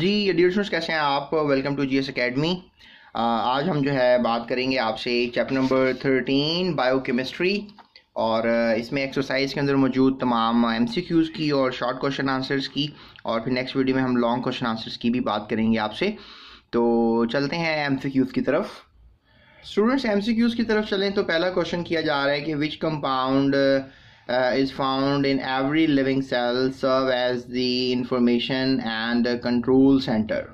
जी dear students कैसे हैं आप वेलकम टू जीएस एकेडमी आज हम जो है बात करेंगे आपसे चैप्टर नंबर थर्टीन बायोकेमिस्ट्री और uh, इसमें एक्सरसाइज के अंदर मौजूद तमाम एम की और शॉर्ट क्वेश्चन आंसर्स की और फिर नेक्स्ट वीडियो में हम लॉन्ग क्वेश्चन आंसर्स की भी बात करेंगे आपसे तो चलते हैं एम की तरफ स्टूडेंट्स एम की तरफ चलें तो पहला क्वेश्चन किया जा रहा है कि which compound uh, uh, is found in every living cell serve as the information and control center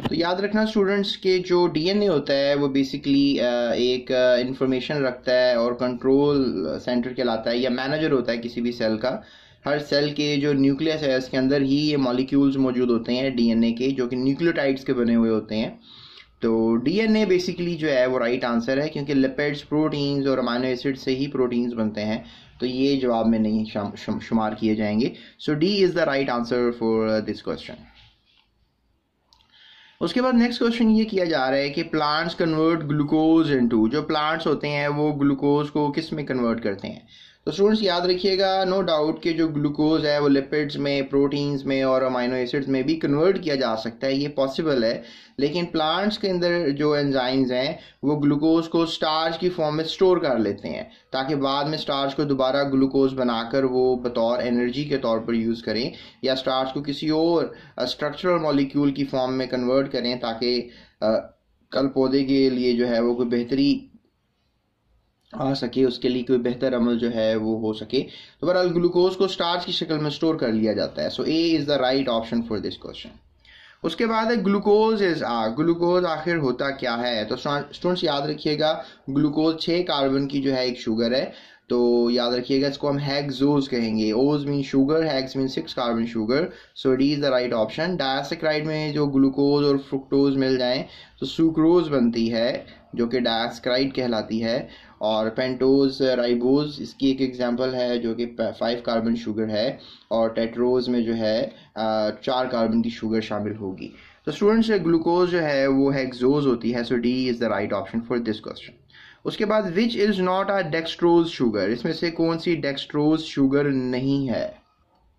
तो याद रखना स्टूडेंट्स के जो डीएनए होता है वो बेसिकली uh, एक इंफॉर्मेशन uh, रखता है और कंट्रोल सेंटर कहलाता है या मैनेजर होता है किसी भी सेल का हर सेल के जो न्यूक्लियस है उसके अंदर ही ये मॉलिक्यूल्स मौजूद होते हैं डीएनए के जो कि न्यूक्लियोटाइड्स के बने हुए होते हैं तो डीएनए बेसिकली जो है वो राइट right आंसर है क्योंकि लिपिड्स प्रोटीन्स और अमानो एसिड से ही प्रोटीन्स बनते हैं तो ये जवाब में नहीं शुमार किए जाएंगे so D is the right answer for this question उसके बाद नेक्स्ट क्वेश्चन ये किया जा रहा है कि प्लांट्स कन्वर्ट ग्लूकोज इनटू जो प्लांट्स होते हैं वो ग्लूकोज को किस में कन्वर्ट करते हैं तो स्टूडेंट्स याद रखिएगा नो डाउट कि जो ग्लूकोज है वो लिपिड्स में प्रोटीन्स में और अमाइनो एसिड्स में भी कन्वर्ट किया जा सकता है ये पॉसिबल है लेकिन प्लांट्स के अंदर जो एंजाइम्स हैं वो ग्लूकोज को स्टार्च की फॉर्म में स्टोर कर लेते हैं ताकि बाद में स्टार्च को दोबारा ग्लूकोज बनाकर वो बतौर एनर्जी के तौर पर यूज़ करें या स्टार्च को किसी और स्ट्रक्चरल मॉलिक्यूल की फॉर्म में कन्वर्ट करें ताकि कल पौधे के लिए जो है वो कोई बेहतरी आ सके उसके लिए कोई बेहतर अमल जो है वो हो सके तो बहरहाल ग्लूकोज को स्टार्च की शक्ल में स्टोर कर लिया जाता है so A is the right option for this question उसके बाद है ग्लूकोज इज आ ग्लूकोज आखिर होता क्या है तो स्टूडेंट्स याद रखिएगा ग्लूकोज छः कार्बन की जो है एक शुगर है तो याद रखिएगा इसको हम हैगजोज कहेंगे ose mean sugar hex mean six carbon sugar so it is the right option disaccharide में जो ग्लूकोज और फ्रुक्टोज मिल जाए तो सुक्रोज बनती है जो कि डायसेक्राइड कहलाती है और पेंटोज राइबोज इसकी एक एग्जांपल है जो कि फाइव कार्बन शुगर है और टेट्रोज में जो है चार कार्बन की शुगर शामिल होगी तो स्टूडेंट्स ग्लूकोज जो है वो हैगजोज होती है so D is the right option for this question उसके बाद which is not a dextrose sugar इसमें से कौन सी डेक्सट्रोज शुगर नहीं है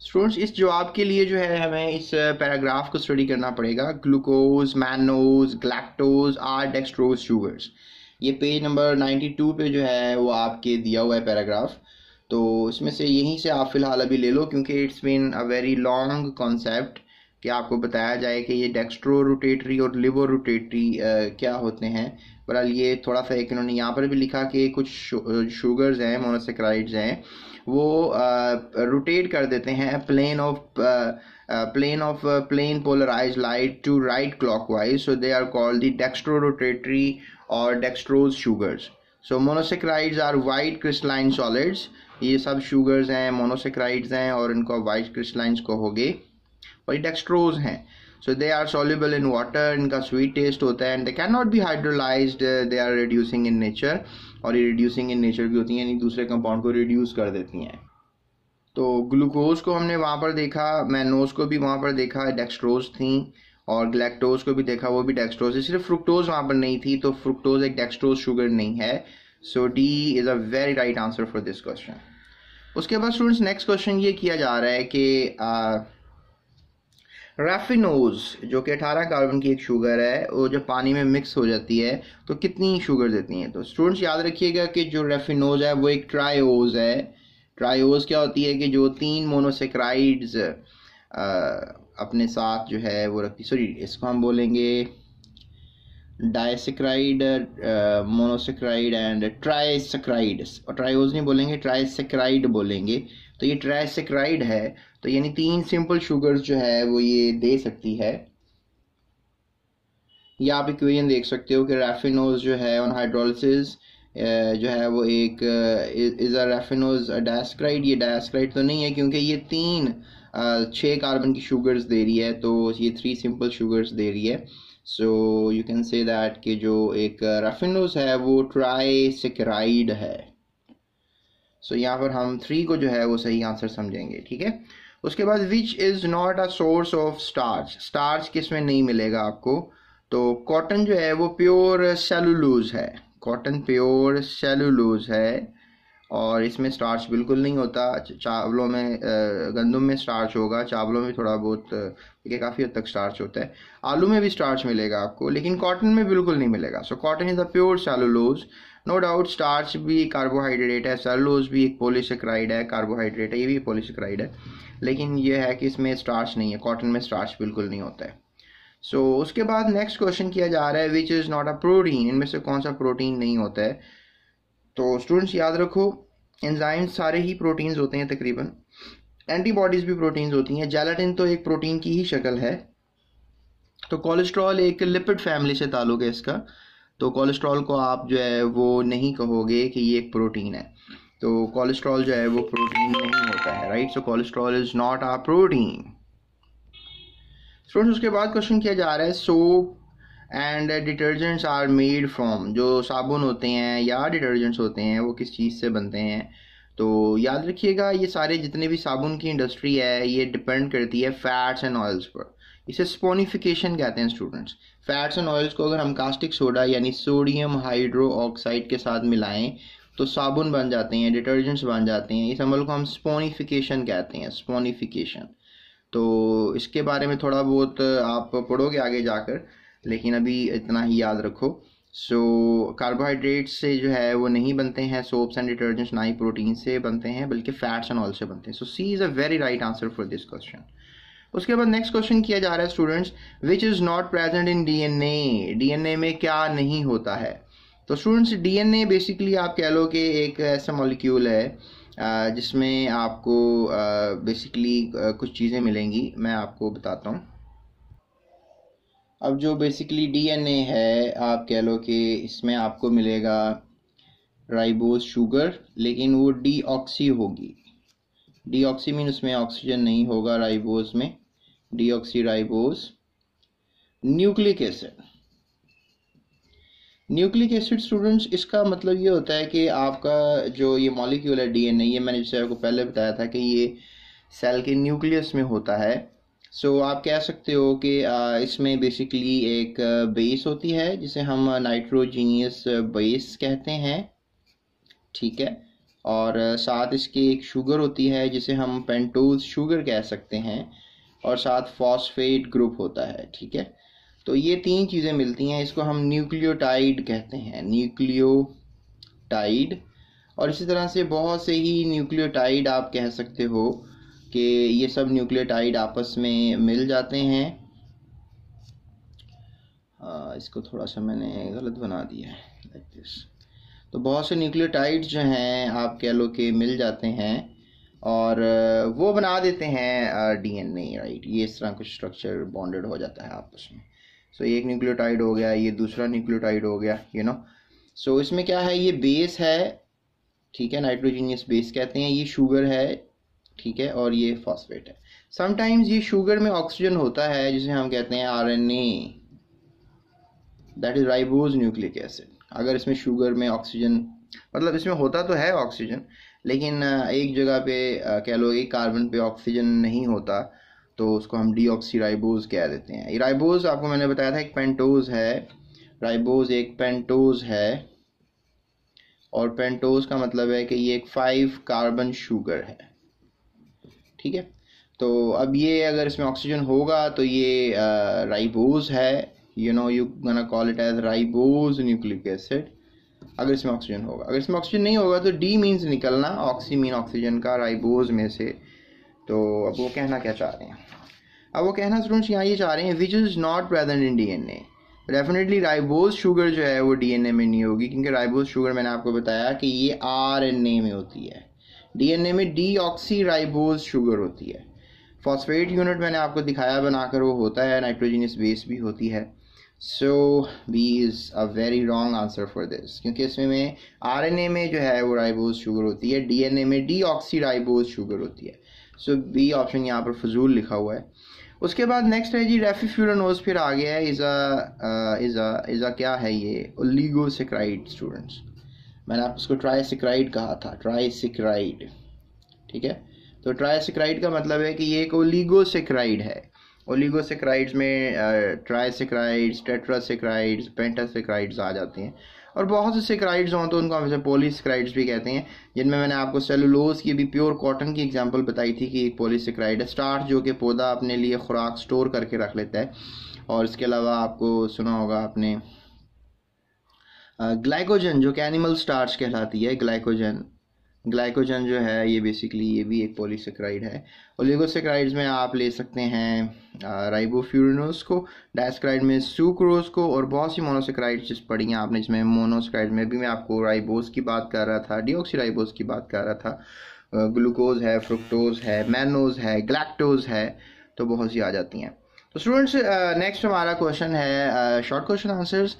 स्टूडेंट्स इस जवाब के लिए जो है हमें इस पैराग्राफ को स्टडी करना पड़ेगा glucose mannose galactose are dextrose sugars ये पेज नंबर 92 पे जो है वो आपके दिया हुआ है पैराग्राफ तो इसमें से यहीं से आप फ़िलहाल अभी ले लो क्योंकि it's been a very long concept कि आपको बताया जाए कि ये डेक्स्ट्रो रोटेटरी और लिवर रोटेटरी क्या होते हैं बहरहाल ये थोड़ा सा एक इन्होंने यहाँ पर भी लिखा कि कुछ शुगर्स हैं मोनोसेक्राइड्स हैं वो रोटेट कर देते हैं plane of plane of plane polarise light to right clock so they are called the dextro rotatory और dextrose sugars so monosaccharides are white crystalline solids ये सब शुगर्स हैं मोनोसेक्राइड्स हैं और इनको वाइट क्रिस्टलाइंस को हो गए और ये डेक्स्ट्रोज हैं so they are soluble in water इनका स्वीट टेस्ट होता है and they can not be hydrolyse they are reducing in nature और ये रिड्यूसिंग इन नेचर भी होती हैं यानी दूसरे कंपाउंड को रिड्यूस कर देती हैं तो ग्लूकोज को हमने वहाँ पर देखा मैनोज को भी वहाँ पर देखा डेक्सट्रोज थी और ग्लैक्टोज को भी देखा वो भी डेक्सट्रोज है सिर्फ फ्रुक्टोज वहाँ पर नहीं थी तो फ्रुक्टोज एक डेक्सट्रोज शुगर नहीं है so D is a very right answer for this question उसके बाद स्टूडेंट्स नेक्स्ट क्वेश्चन ये किया जा रहा है कि uh, रेफिनोज जो कि 18 कार्बन की एक शुगर है वो जब पानी में मिक्स हो जाती है तो कितनी शुगर देती हैं तो स्टूडेंट्स याद रखिएगा कि जो रेफिनोज है वो एक ट्रायोज है ट्रायोज क्या होती है कि जो तीन मोनोसेक्राइड्स अपने साथ जो है वो रखती सॉरी इसको हम बोलेंगे डायसेक्राइड मोनोसेक्राइड एंड ट्राइसेक्राइड और ट्रायोज नहीं बोलेंगे ट्राइसेक्राइड बोलेंगे तो ये ट्राइसेक्राइड है तो यानी तीन सिंपल शुगर्स जो है वो ये दे सकती है या आप इक्वेजन देख सकते हो कि रेफिनोज जो है ऑन हाइड्रोलिस जो है वो एक इज अ रेफिनोज डायस्क्राइड ये डायस्क्राइड तो नहीं है क्योंकि ये तीन छः कार्बन की शुगर्स दे रही है तो ये थ्री सिंपल शुगर्स दे रही है so you can say that कि जो एक रेफिनोज है वो ट्राई है सो यहाँ पर हम थ्री को जो है वो सही आंसर समझेंगे ठीक है उसके बाद which is not a source of starch starch किस में नहीं मिलेगा आपको तो कॉटन जो है वो प्योर सेलुलूज है कॉटन प्योर सेलुलूज है और इसमें स्टार्च बिल्कुल नहीं होता चावलों में गंदम में स्टार्च होगा चावलों में थोड़ा बहुत है काफ़ी हद तक स्टार्च होता है आलू में भी स्टार्च मिलेगा आपको लेकिन कॉटन में बिल्कुल नहीं मिलेगा so cotton is the pure cellulose no doubt starch भी कार्बोहाइड्रेट है सेलोज भी एक पोलिसक्राइड है कार्बोहाइड्रेट है ये भी पोलिसक्राइड है लेकिन ये है कि इसमें स्टार्च नहीं है कॉटन में स्टार्च बिल्कुल नहीं होता है सो so, उसके बाद नेक्स्ट क्वेश्चन किया जा रहा है which is not a protein इनमें से कौन सा प्रोटीन नहीं होता है तो स्टूडेंट्स याद रखो एंजाइम सारे ही प्रोटीन्स होते हैं तकरीबन एंटीबॉडीज़ भी प्रोटीन्स होती हैं जेलाटिन तो एक प्रोटीन की ही शक्ल है तो कोलेस्ट्रॉल एक लिपिड फैमिली से ताल्लुक है इसका तो कोलेस्ट्रॉल को आप जो है वो नहीं कहोगे कि ये एक प्रोटीन है तो कोलेस्ट्रॉल जो है वो प्रोटीन नहीं होता है right so cholesterol is not a protein students उसके बाद क्वेश्चन किया जा रहा है soap and detergents are made from जो साबुन होते हैं या डिटर्जेंट्स होते हैं वो किस चीज़ से बनते हैं तो याद रखिएगा ये सारे जितने भी साबुन की इंडस्ट्री है ये डिपेंड करती है फैट्स एंड ऑयल्स पर इसे स्पोनिफिकेशन कहते हैं स्टूडेंट्स फैट्स एंड ऑयल्स को अगर हम कास्टिक सोडा यानी सोडियम हाइड्रो ऑक्साइड के साथ मिलाएं तो साबुन बन जाते हैं डिटर्जेंट्स बन जाते हैं इस अमल को हम स्पोनिफिकेशन कहते हैं स्पोनिफिकेशन तो इसके बारे में थोड़ा बहुत आप पढ़ोगे आगे जाकर लेकिन अभी इतना ही याद रखो सो so, कार्बोहाइड्रेट्स से जो है वो नहीं बनते हैं सोप्स एंड डिटर्जेंट्स ना ही प्रोटीन से बनते हैं बल्कि फैट्स एंड ऑल से बनते हैं so C is a very right answer for this question उसके बाद नेक्स्ट क्वेश्चन किया जा रहा है students which is not present in DNA DNA में क्या नहीं होता है तो स्टूडेंट्स डीएनए बेसिकली आप कह लो कि एक ऐसा मॉलिक्यूल है जिसमें आपको बेसिकली कुछ चीज़ें मिलेंगी मैं आपको बताता हूँ अब जो बेसिकली डीएनए है आप कह लो कि इसमें आपको मिलेगा राइबोस शुगर लेकिन वो डीऑक्सी होगी डीऑक्सी मीन उसमें ऑक्सीजन नहीं होगा राइबोस में deoxyriboes nucleic acid nucleic acid students इसका मतलब ये होता है कि आपका जो ये मॉलिक्यूल है डीएनए ये मैंने जैसे आपको पहले बताया था कि ये सेल के न्यूक्लियस में होता है सो so, आप कह सकते हो कि इसमें बेसिकली एक बेस होती है जिसे हम नाइट्रोजीनियस बेस कहते हैं ठीक है और साथ इसकी एक शुगर होती है जिसे हम पेंटोज शुगर कह सकते हैं और साथ फॉस्फेट ग्रुप होता है ठीक है तो ये तीन चीज़ें मिलती हैं इसको हम न्यूक्लियोटाइड कहते हैं न्यूक्लियोटाइड और इसी तरह से बहुत से ही न्यूक्लियोटाइड आप कह सकते हो कि ये सब न्यूक्लियोटाइड आपस में मिल जाते हैं इसको थोड़ा सा मैंने गलत बना दिया है लाइक दिस तो बहुत से न्यूक्लियोटाइड जो हैं आप कह लो कि मिल जाते हैं और वो बना देते हैं डीएनए राइट ये इस तरह कुछ स्ट्रक्चर बॉन्डेड हो जाता है आपस में सो so, एक न्यूक्लियोटाइड हो गया ये दूसरा न्यूक्लियोटाइड हो गया यू नो सो इसमें क्या है ये बेस है ठीक है नाइट्रोजीनियस बेस कहते हैं ये शुगर है ठीक है और ये फॉस्फेट है समटाइम्स ये शुगर में ऑक्सीजन होता है जिसे हम कहते हैं R N A that is ribose nucleic acid अगर इसमें शुगर में ऑक्सीजन मतलब इसमें होता तो है ऑक्सीजन लेकिन एक जगह पे कह लो एक कार्बन पे ऑक्सीजन नहीं होता तो उसको हम डी ऑक्सीराइबोज कह देते हैं राइबोज आपको मैंने बताया था एक पेंटोज है राइबोज एक पेंटोज है और पेंटोज का मतलब है कि ये एक फाइव कार्बन शुगर है ठीक है तो अब ये अगर इसमें ऑक्सीजन होगा तो ये राइबोज है you know you gonna call it as ribose nucleic acid अगर इसमें ऑक्सीजन होगा अगर इसमें ऑक्सीजन नहीं होगा तो डी मीन्स निकलना ऑक्सी मीन ऑक्सीजन का राइबोज में से तो अब वो कहना क्या चाह रहे हैं अब वो कहना स्टूडेंट्स यहाँ ये चाह रहे हैं which is not present in D N A definitely ribose sugar जो है वो डी एन ए में नहीं होगी क्योंकि राइबोज शुगर मैंने आपको बताया कि ये आर एन ए में होती है डी एन ए में डी ऑक्सी राइबोज शुगर होती है फॉस्फेट यूनिट मैंने आपको दिखाया बनाकर वो होता है नाइट्रोजीनियस बेस भी होती है so B is a very wrong answer for this क्योंकि इसमें में ए में जो है वो राइबोज शुगर होती है ए में डी ऑक्सी राइबोज शुगर होती है सो बी ऑप्शन यहाँ पर फजूल लिखा हुआ है उसके बाद नेक्स्ट है जी रेफीफ्यूरनोज फिर आ गया है इज़ा इज़ा इज़ा क्या है ये ओलीगोसिक्राइड स्टूडेंट्स मैंने आप उसको ट्राईसिक्राइड कहा था ट्राईसिक्राइड ठीक है तो ट्राईसिक्राइड का मतलब है कि ये एक ओलीगोसिक्राइड है ओलिगोसेक्राइड्स में ट्राइसेक्राइड्स टेट्रासेक्राइड्स पेंटासेक्राइड्स आ जाते हैं और बहुत से सेक्राइड्स हों तो उनको हम पोलिसक्राइड्स भी कहते हैं जिनमें मैंने आपको सेलुलोज की भी प्योर कॉटन की एग्जांपल बताई थी कि एक पोलिसक्राइड है स्टार्च जो कि पौधा अपने लिए खुराक स्टोर करके रख लेता है और इसके अलावा आपको सुना होगा आपने ग्लाइकोजन जो कि एनिमल स्टार्च कहलाती है ग्लाइकोजन ग्लाइकोजन जो है ये बेसिकली ये भी एक पॉलीसेक्राइड है ओलिगोसेक्राइड्स में आप ले सकते हैं राइबोफ्यूरिनोस को डायस्क्राइड में सुक्रोज को और बहुत सी मोनोसेक्राइड्स पड़ी हैं आपने इसमें मोनोसेक्राइड में भी मैं आपको राइबोस की बात कर रहा था डिओक्सीराइबोस की बात कर रहा था ग्लूकोज है फ्रुक्टोज है मैनोज है ग्लैक्टोज है तो बहुत सी आ जाती हैं तो स्टूडेंट्स नेक्स्ट uh, हमारा क्वेश्चन है short question answers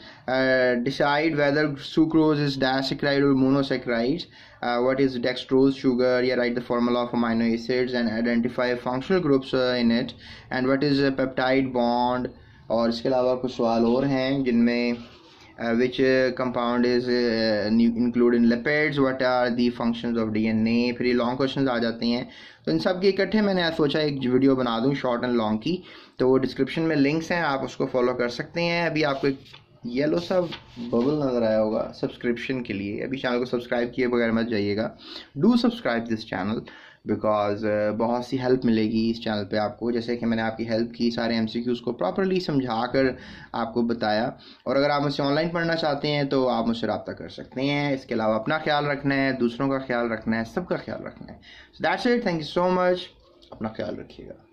decide whether sucrose is disaccharide और monosaccharides what is dextrose sugar या write the formula of amino acids and identify functional groups in it and what is peptide bond और इसके अलावा कुछ सवाल और हैं जिनमें Uh, which uh, compound is uh, included in lipids what are the functions of DNA फिर ये long questions आ जाते हैं तो इन सब के इकट्ठे मैंने सोचा एक वीडियो बना दूँ शॉर्ट एंड लॉन्ग की तो वो डिस्क्रिप्शन में लिंक्स हैं आप उसको फॉलो कर सकते हैं अभी आपको एक येलो सा बबल नज़र आया होगा सब्सक्रिप्शन के लिए अभी चैनल को सब्सक्राइब किए बगैर मत जाइएगा do subscribe this channel because uh, बहुत सी हेल्प मिलेगी इस चैनल पे आपको जैसे कि मैंने आपकी हेल्प की सारे एम को प्रॉपरली समझा कर आपको बताया और अगर आप मुझसे ऑनलाइन पढ़ना चाहते हैं तो आप मुझसे रबता कर सकते हैं इसके अलावा अपना ख्याल रखना है दूसरों का ख्याल रखना है सबका ख्याल रखना है that's it thank you so much अपना ख्याल रखिएगा